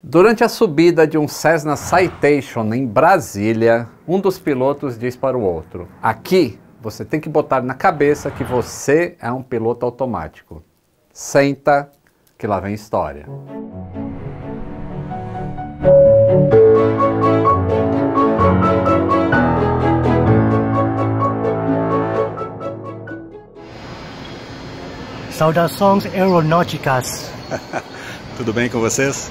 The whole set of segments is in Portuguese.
Durante a subida de um Cessna Citation em Brasília, um dos pilotos diz para o outro: Aqui você tem que botar na cabeça que você é um piloto automático. Senta, que lá vem história. Saudações aeronáuticas. Tudo bem com vocês?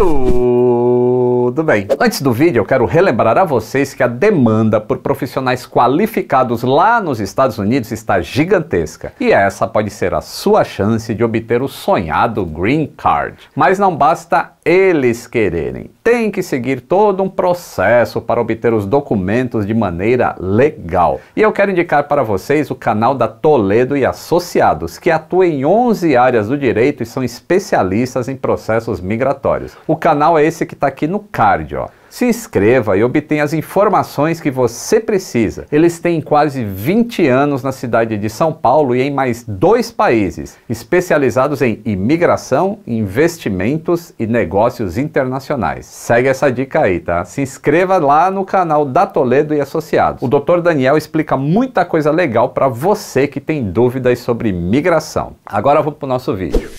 Oh. Tudo bem. Antes do vídeo, eu quero relembrar a vocês que a demanda por profissionais qualificados lá nos Estados Unidos está gigantesca. E essa pode ser a sua chance de obter o sonhado Green Card. Mas não basta eles quererem. Tem que seguir todo um processo para obter os documentos de maneira legal. E eu quero indicar para vocês o canal da Toledo e Associados, que atua em 11 áreas do direito e são especialistas em processos migratórios. O canal é esse que está aqui no Cardio. Se inscreva e obtenha as informações que você precisa. Eles têm quase 20 anos na cidade de São Paulo e em mais dois países, especializados em imigração, investimentos e negócios internacionais. Segue essa dica aí, tá? Se inscreva lá no canal da Toledo e Associados. O Dr. Daniel explica muita coisa legal para você que tem dúvidas sobre imigração. Agora vamos para o nosso vídeo.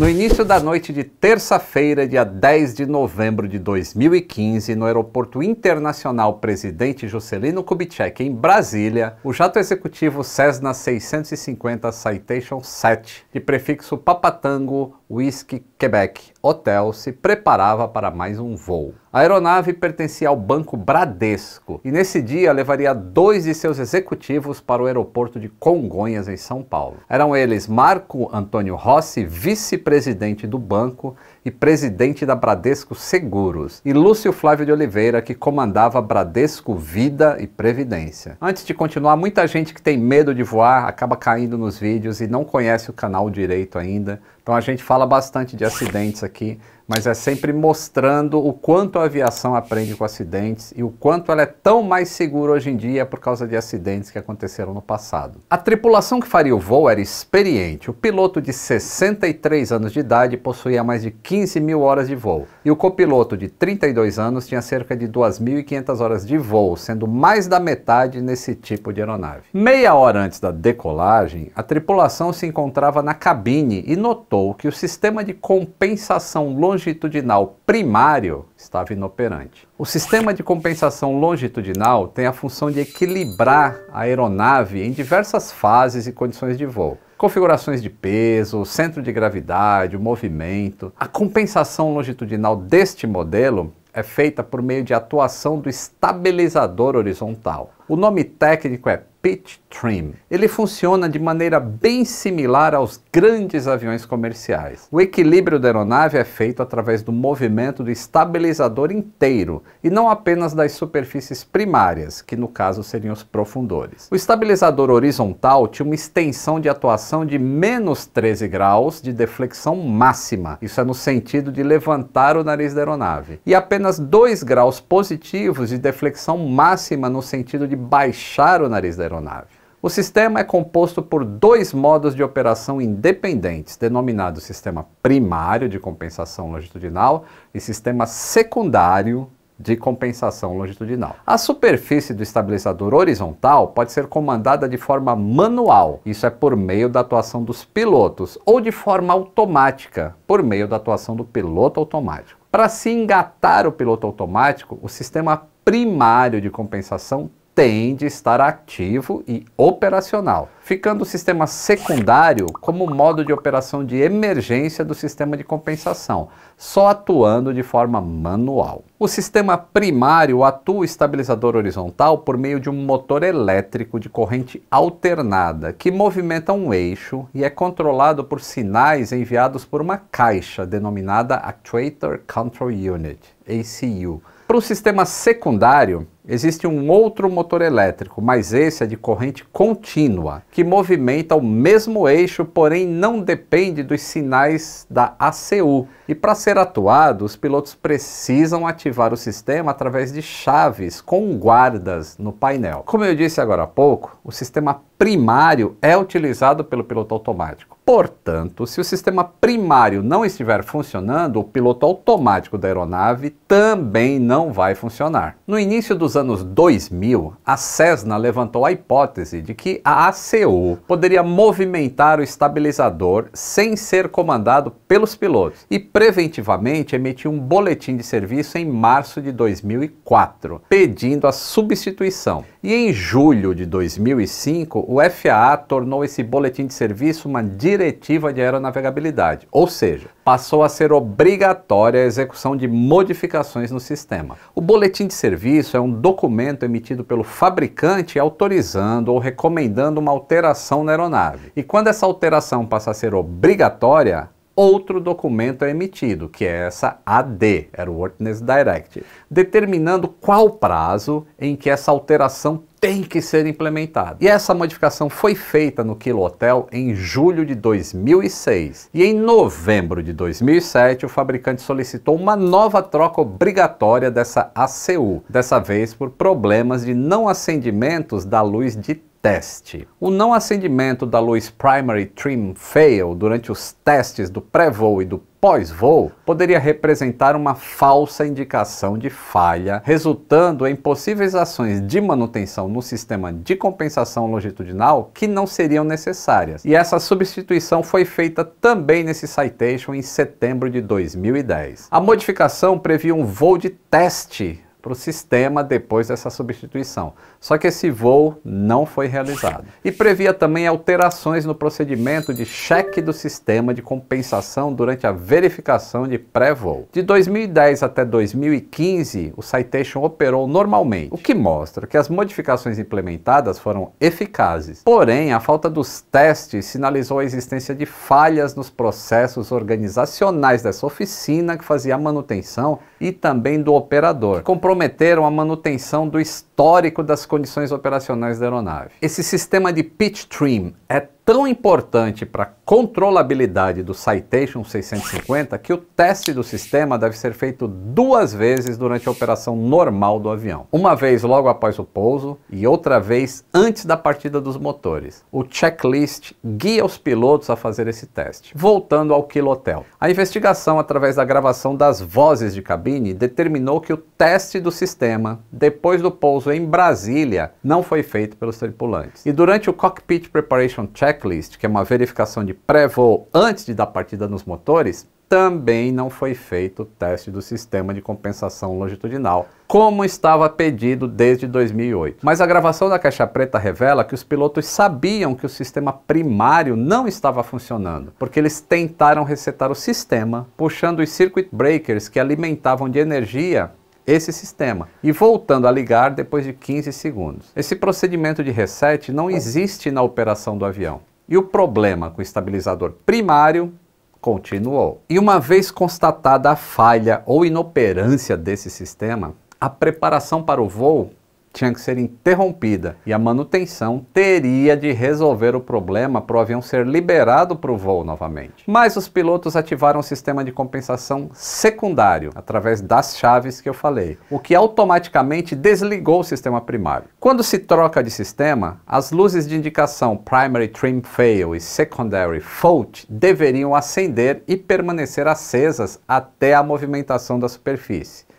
No início da noite de terça-feira, dia 10 de novembro de 2015, no Aeroporto Internacional Presidente Juscelino Kubitschek, em Brasília, o jato executivo Cessna 650 Citation 7, de prefixo Papatango Whisky Quebec Hotel se preparava para mais um voo. A aeronave pertencia ao Banco Bradesco e nesse dia levaria dois de seus executivos para o aeroporto de Congonhas, em São Paulo. Eram eles Marco Antônio Rossi, vice-presidente do banco, e presidente da Bradesco Seguros, e Lúcio Flávio de Oliveira, que comandava Bradesco Vida e Previdência. Antes de continuar, muita gente que tem medo de voar acaba caindo nos vídeos e não conhece o canal direito ainda, então a gente fala bastante de acidentes aqui, mas é sempre mostrando o quanto a aviação aprende com acidentes e o quanto ela é tão mais segura hoje em dia por causa de acidentes que aconteceram no passado. A tripulação que faria o voo era experiente. O piloto de 63 anos de idade possuía mais de 15 mil horas de voo e o copiloto de 32 anos tinha cerca de 2.500 horas de voo, sendo mais da metade nesse tipo de aeronave. Meia hora antes da decolagem, a tripulação se encontrava na cabine e notou que o sistema de compensação longe longitudinal primário estava inoperante. O sistema de compensação longitudinal tem a função de equilibrar a aeronave em diversas fases e condições de voo. Configurações de peso, centro de gravidade, movimento. A compensação longitudinal deste modelo é feita por meio de atuação do estabilizador horizontal. O nome técnico é Pitch Trim. Ele funciona de maneira bem similar aos grandes aviões comerciais. O equilíbrio da aeronave é feito através do movimento do estabilizador inteiro e não apenas das superfícies primárias, que no caso seriam os profundores. O estabilizador horizontal tinha uma extensão de atuação de menos 13 graus de deflexão máxima, isso é no sentido de levantar o nariz da aeronave, e apenas 2 graus positivos de deflexão máxima no sentido de baixar o nariz da aeronave aeronave. O sistema é composto por dois modos de operação independentes, denominados sistema primário de compensação longitudinal e sistema secundário de compensação longitudinal. A superfície do estabilizador horizontal pode ser comandada de forma manual, isso é por meio da atuação dos pilotos, ou de forma automática, por meio da atuação do piloto automático. Para se engatar o piloto automático, o sistema primário de compensação tem de estar ativo e operacional, ficando o sistema secundário como modo de operação de emergência do sistema de compensação, só atuando de forma manual. O sistema primário atua o estabilizador horizontal por meio de um motor elétrico de corrente alternada que movimenta um eixo e é controlado por sinais enviados por uma caixa denominada Actuator Control Unit, ACU. Para o sistema secundário, Existe um outro motor elétrico, mas esse é de corrente contínua, que movimenta o mesmo eixo, porém não depende dos sinais da ACU. E para ser atuado, os pilotos precisam ativar o sistema através de chaves com guardas no painel. Como eu disse agora há pouco, o sistema primário é utilizado pelo piloto automático. Portanto, se o sistema primário não estiver funcionando, o piloto automático da aeronave também não vai funcionar. No início dos anos 2000, a Cessna levantou a hipótese de que a ACU poderia movimentar o estabilizador sem ser comandado pelos pilotos e preventivamente emitiu um boletim de serviço em março de 2004, pedindo a substituição. E em julho de 2005, o FAA tornou esse boletim de serviço uma diretiva de aeronavegabilidade, ou seja, passou a ser obrigatória a execução de modificações no sistema. O boletim de serviço é um documento emitido pelo fabricante autorizando ou recomendando uma alteração na aeronave. E quando essa alteração passa a ser obrigatória, outro documento é emitido, que é essa AD, era o Witness Directive, determinando qual prazo em que essa alteração tem que ser implementada. E essa modificação foi feita no Kilo Hotel em julho de 2006. E em novembro de 2007, o fabricante solicitou uma nova troca obrigatória dessa ACU, dessa vez por problemas de não acendimentos da luz de teste. O não acendimento da luz Primary Trim Fail durante os testes do pré-voo e do pós-voo poderia representar uma falsa indicação de falha, resultando em possíveis ações de manutenção no sistema de compensação longitudinal que não seriam necessárias. E essa substituição foi feita também nesse citation em setembro de 2010. A modificação previa um voo de teste para o sistema depois dessa substituição. Só que esse voo não foi realizado. E previa também alterações no procedimento de cheque do sistema de compensação durante a verificação de pré-voo. De 2010 até 2015, o Citation operou normalmente, o que mostra que as modificações implementadas foram eficazes. Porém, a falta dos testes sinalizou a existência de falhas nos processos organizacionais dessa oficina que fazia a manutenção e também do operador. Comprou comprometeram a manutenção do histórico das condições operacionais da aeronave. Esse sistema de pitch trim é tão importante para a controlabilidade do Citation 650 que o teste do sistema deve ser feito duas vezes durante a operação normal do avião. Uma vez logo após o pouso e outra vez antes da partida dos motores. O checklist guia os pilotos a fazer esse teste. Voltando ao Kilotel. A investigação através da gravação das vozes de cabine determinou que o teste do sistema depois do pouso em Brasília não foi feito pelos tripulantes. E durante o Cockpit Preparation Check checklist, que é uma verificação de pré-voo antes de dar partida nos motores, também não foi feito o teste do sistema de compensação longitudinal, como estava pedido desde 2008. Mas a gravação da caixa preta revela que os pilotos sabiam que o sistema primário não estava funcionando, porque eles tentaram resetar o sistema puxando os circuit breakers que alimentavam de energia esse sistema e voltando a ligar depois de 15 segundos. Esse procedimento de reset não existe na operação do avião. E o problema com o estabilizador primário continuou. E uma vez constatada a falha ou inoperância desse sistema, a preparação para o voo tinha que ser interrompida e a manutenção teria de resolver o problema para o avião ser liberado para o voo novamente. Mas os pilotos ativaram o sistema de compensação secundário através das chaves que eu falei, o que automaticamente desligou o sistema primário. Quando se troca de sistema, as luzes de indicação Primary Trim Fail e Secondary Fault deveriam acender e permanecer acesas até a movimentação da superfície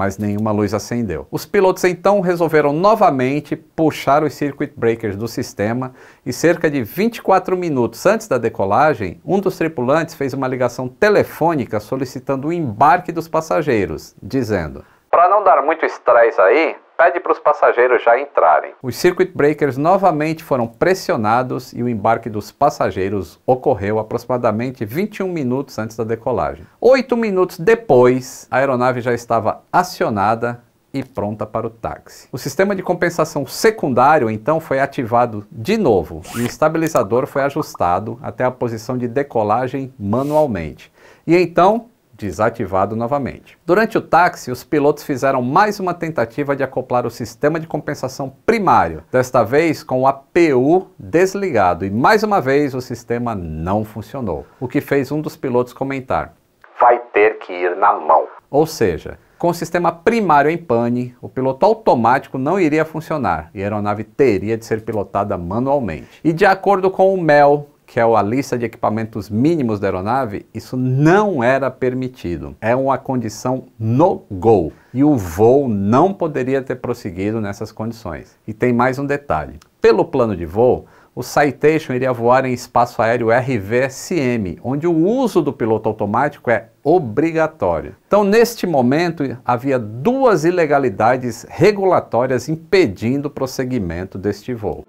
mas nenhuma luz acendeu. Os pilotos então resolveram novamente puxar os circuit breakers do sistema e cerca de 24 minutos antes da decolagem, um dos tripulantes fez uma ligação telefônica solicitando o embarque dos passageiros, dizendo: "Para não dar muito estresse aí, pede para os passageiros já entrarem. Os circuit breakers novamente foram pressionados e o embarque dos passageiros ocorreu aproximadamente 21 minutos antes da decolagem. Oito minutos depois, a aeronave já estava acionada e pronta para o táxi. O sistema de compensação secundário então foi ativado de novo e o estabilizador foi ajustado até a posição de decolagem manualmente. E então desativado novamente. Durante o táxi, os pilotos fizeram mais uma tentativa de acoplar o sistema de compensação primário, desta vez com o APU desligado, e mais uma vez o sistema não funcionou, o que fez um dos pilotos comentar: Vai ter que ir na mão. Ou seja, com o sistema primário em pane, o piloto automático não iria funcionar e a aeronave teria de ser pilotada manualmente. E de acordo com o MEL, que é a lista de equipamentos mínimos da aeronave, isso não era permitido. É uma condição no go e o voo não poderia ter prosseguido nessas condições. E tem mais um detalhe. Pelo plano de voo, o Citation iria voar em espaço aéreo RVSM, onde o uso do piloto automático é obrigatório. Então, neste momento, havia duas ilegalidades regulatórias impedindo o prosseguimento deste voo.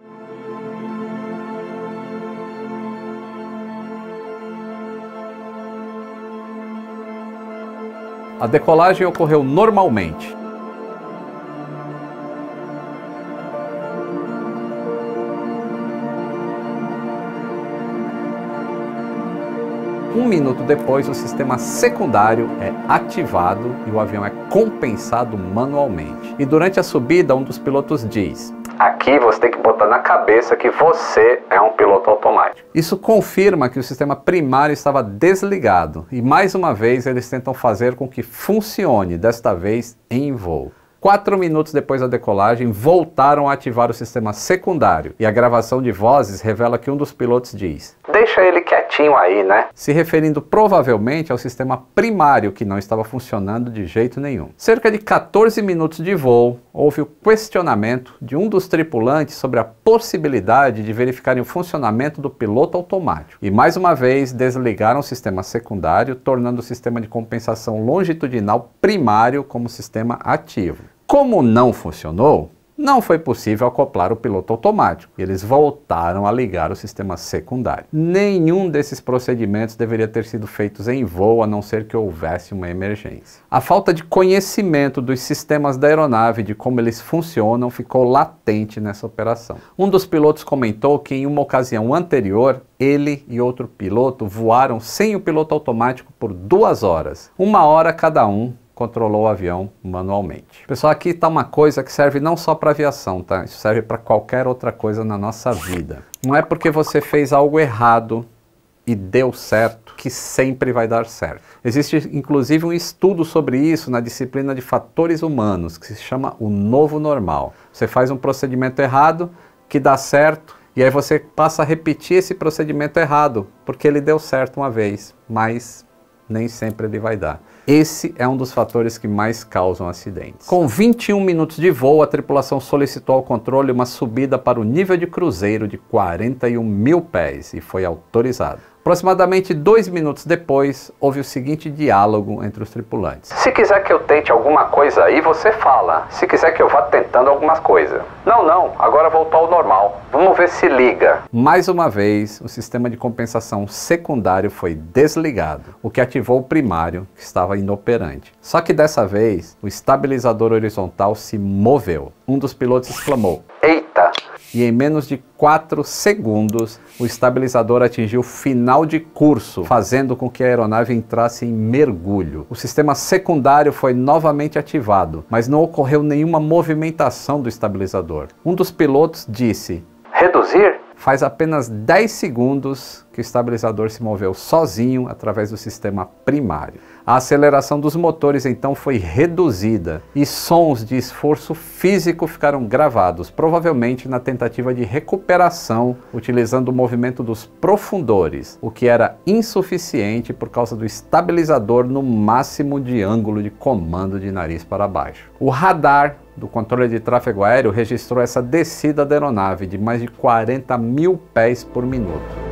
A decolagem ocorreu normalmente. Um minuto depois, o sistema secundário é ativado e o avião é compensado manualmente. E durante a subida, um dos pilotos diz: aqui você tem que botar na cabeça que você é um piloto automático. Isso confirma que o sistema primário estava desligado e mais uma vez eles tentam fazer com que funcione, desta vez em voo. Quatro minutos depois da decolagem, voltaram a ativar o sistema secundário e a gravação de vozes revela que um dos pilotos diz: Deixa ele quietinho aí, né? Se referindo provavelmente ao sistema primário que não estava funcionando de jeito nenhum. Cerca de 14 minutos de voo, houve o questionamento de um dos tripulantes sobre a possibilidade de verificarem o funcionamento do piloto automático. E mais uma vez desligaram o sistema secundário, tornando o sistema de compensação longitudinal primário como sistema ativo. Como não funcionou, não foi possível acoplar o piloto automático. Eles voltaram a ligar o sistema secundário. Nenhum desses procedimentos deveria ter sido feitos em voo, a não ser que houvesse uma emergência. A falta de conhecimento dos sistemas da aeronave, de como eles funcionam, ficou latente nessa operação. Um dos pilotos comentou que em uma ocasião anterior, ele e outro piloto voaram sem o piloto automático por duas horas, uma hora cada um, controlou o avião manualmente. Pessoal, aqui está uma coisa que serve não só para aviação, tá? Isso serve para qualquer outra coisa na nossa vida. Não é porque você fez algo errado e deu certo que sempre vai dar certo. Existe inclusive um estudo sobre isso na disciplina de fatores humanos, que se chama o novo normal. Você faz um procedimento errado que dá certo e aí você passa a repetir esse procedimento errado, porque ele deu certo uma vez, mas nem sempre ele vai dar. Esse é um dos fatores que mais causam acidentes. Com 21 minutos de voo, a tripulação solicitou ao controle uma subida para o nível de cruzeiro de 41 mil pés e foi autorizado. Aproximadamente dois minutos depois, houve o seguinte diálogo entre os tripulantes. Se quiser que eu tente alguma coisa aí, você fala. Se quiser que eu vá tentando algumas coisas. Não, não, agora voltou ao normal. Vamos ver se liga. Mais uma vez, o sistema de compensação secundário foi desligado, o que ativou o primário, que estava inoperante. Só que dessa vez, o estabilizador horizontal se moveu. Um dos pilotos exclamou: Ei! e em menos de 4 segundos o estabilizador atingiu o final de curso, fazendo com que a aeronave entrasse em mergulho. O sistema secundário foi novamente ativado, mas não ocorreu nenhuma movimentação do estabilizador. Um dos pilotos disse: Reduzir? Faz apenas 10 segundos que o estabilizador se moveu sozinho através do sistema primário. A aceleração dos motores então foi reduzida e sons de esforço físico ficaram gravados, provavelmente na tentativa de recuperação utilizando o movimento dos profundores, o que era insuficiente por causa do estabilizador no máximo de ângulo de comando de nariz para baixo. O radar do controle de tráfego aéreo registrou essa descida da aeronave de mais de 40 mil pés por minuto.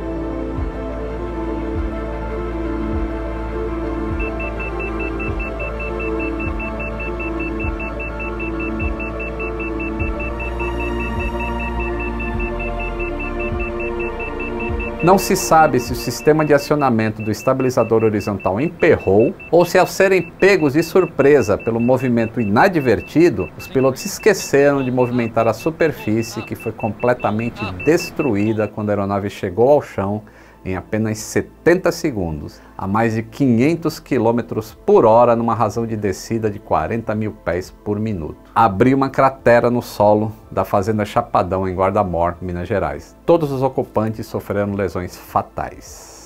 Não se sabe se o sistema de acionamento do estabilizador horizontal emperrou ou se, ao serem pegos de surpresa pelo movimento inadvertido, os pilotos esqueceram de movimentar a superfície que foi completamente destruída quando a aeronave chegou ao chão em apenas 70 segundos, a mais de 500 km por hora numa razão de descida de 40 mil pés por minuto. Abriu uma cratera no solo da fazenda Chapadão, em Guarda-Mor, Minas Gerais. Todos os ocupantes sofreram lesões fatais.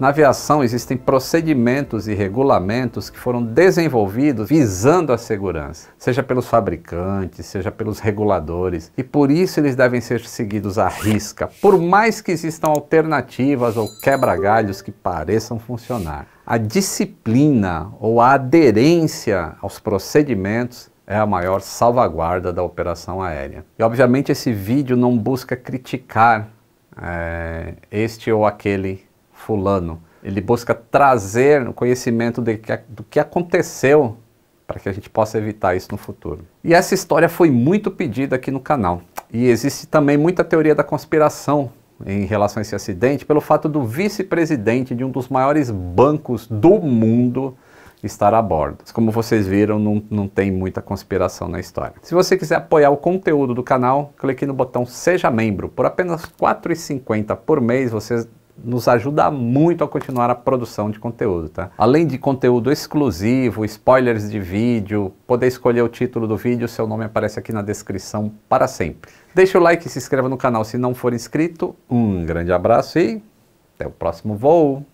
Na aviação existem procedimentos e regulamentos que foram desenvolvidos visando a segurança, seja pelos fabricantes, seja pelos reguladores, e por isso eles devem ser seguidos à risca, por mais que existam alternativas ou quebra-galhos que pareçam funcionar. A disciplina ou a aderência aos procedimentos é a maior salvaguarda da operação aérea. E obviamente esse vídeo não busca criticar é, este ou aquele fulano. Ele busca trazer o conhecimento de, do que aconteceu para que a gente possa evitar isso no futuro. E essa história foi muito pedida aqui no canal. E existe também muita teoria da conspiração em relação a esse acidente, pelo fato do vice-presidente de um dos maiores bancos do mundo estar a bordo. Como vocês viram, não, não tem muita conspiração na história. Se você quiser apoiar o conteúdo do canal, clique no botão Seja Membro. Por apenas R$ 4,50 por mês, você nos ajuda muito a continuar a produção de conteúdo, tá? Além de conteúdo exclusivo, spoilers de vídeo, poder escolher o título do vídeo, seu nome aparece aqui na descrição para sempre. Deixa o like e se inscreva no canal se não for inscrito. Um grande abraço e até o próximo voo!